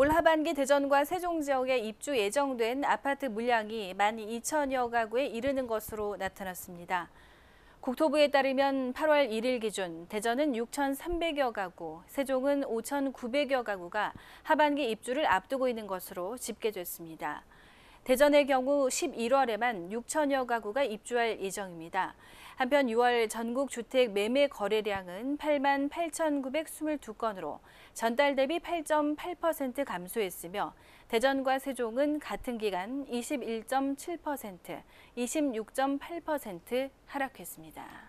올 하반기 대전과 세종 지역에 입주 예정된 아파트 물량이 1만 2천여 가구에 이르는 것으로 나타났습니다. 국토부에 따르면 8월 1일 기준 대전은 6,300여 가구, 세종은 5,900여 가구가 하반기 입주를 앞두고 있는 것으로 집계됐습니다. 대전의 경우 11월에만 6천여 가구가 입주할 예정입니다. 한편 6월 전국 주택 매매 거래량은 8만 8,922건으로 전달 대비 8.8% 감소했으며 대전과 세종은 같은 기간 21.7%, 26.8% 하락했습니다.